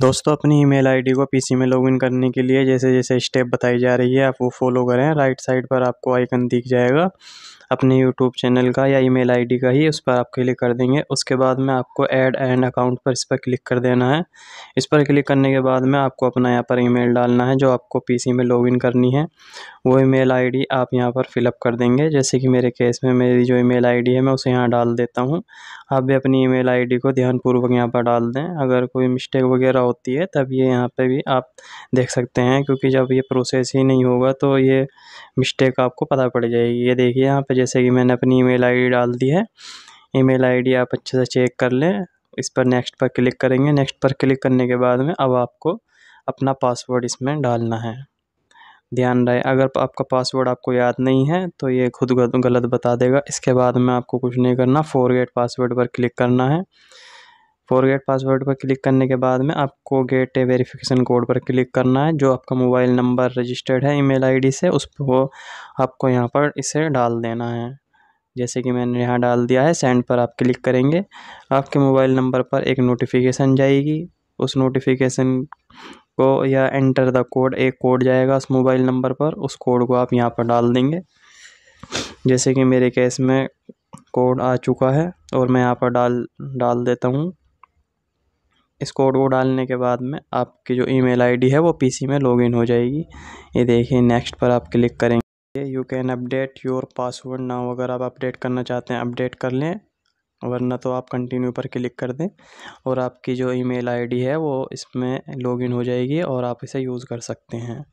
दोस्तों अपनी email ID को पीसी में लॉगिन करने के लिए जैसे जैसे स्टेप बताई जा रही है आप वो फॉलो करें राइट साइड पर आपको आइकन दिख जाएगा अपने यूट्यूब चैनल का या ईमेल आईडी का ही उस पर आप क्लिक कर देंगे उसके बाद में आपको ऐड एंड अकाउंट पर इस पर क्लिक कर देना है इस पर क्लिक करने के बाद में आपको अपना यहाँ पर ईमेल डालना है जो आपको पीसी में लॉगिन करनी है वो ईमेल आईडी आप यहाँ पर फिलअप कर देंगे जैसे कि मेरे केस में मेरी जो ई मेल है मैं उसे यहाँ डाल देता हूँ आप भी अपनी ई मेल को ध्यानपूर्वक यहाँ पर डाल दें अगर कोई मिस्टेक वगैरह होती है तब ये यहाँ पे भी आप देख सकते हैं क्योंकि जब ये प्रोसेस ही नहीं होगा तो ये मिस्टेक आपको पता पड़ जाएगी ये देखिए यहाँ पे जैसे कि मैंने अपनी ईमेल आईडी डाल दी है ईमेल आईडी आप अच्छे से चेक कर लें इस पर नेक्स्ट पर क्लिक करेंगे नेक्स्ट पर क्लिक करने के बाद में अब आपको अपना पासवर्ड इसमें डालना है ध्यान रहे अगर आपका पासवर्ड आपको याद नहीं है तो ये खुद गलत बता देगा इसके बाद में आपको कुछ नहीं करना फोरगेट पासवर्ड पर क्लिक करना है फ़ॉरगेट पासवर्ड पर क्लिक करने के बाद में आपको गेट वेरिफिकेशन कोड पर क्लिक करना है जो आपका मोबाइल नंबर रजिस्टर्ड है ईमेल आईडी से उस पर आपको यहाँ पर इसे डाल देना है जैसे कि मैंने यहाँ डाल दिया है सेंड पर आप क्लिक करेंगे आपके मोबाइल नंबर पर एक नोटिफिकेशन जाएगी उस नोटिफिकेशन को या एंटर द कोड एक कोड जाएगा उस मोबाइल नंबर पर उस कोड को आप यहाँ पर डाल देंगे जैसे कि मेरे केस में कोड आ चुका है और मैं यहाँ पर डाल डाल देता हूँ इस कोड को डालने के बाद में आपकी जो ईमेल आईडी है वो पीसी में लॉगिन हो जाएगी ये देखिए नेक्स्ट पर आप क्लिक करेंगे you can update your password now अगर आप अपडेट करना चाहते हैं अपडेट कर लें वरना तो आप कंटिन्यू पर क्लिक कर दें और आपकी जो ईमेल आईडी है वो इसमें लॉगिन हो जाएगी और आप इसे यूज़ कर सकते हैं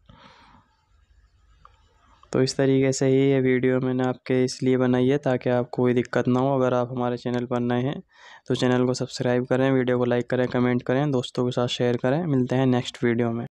तो इस तरीके से ही ये वीडियो मैंने आपके इसलिए बनाई है ताकि आपको कोई दिक्कत ना हो अगर आप हमारे चैनल पर नए हैं तो चैनल को सब्सक्राइब करें वीडियो को लाइक करें कमेंट करें दोस्तों के साथ शेयर करें मिलते हैं नेक्स्ट वीडियो में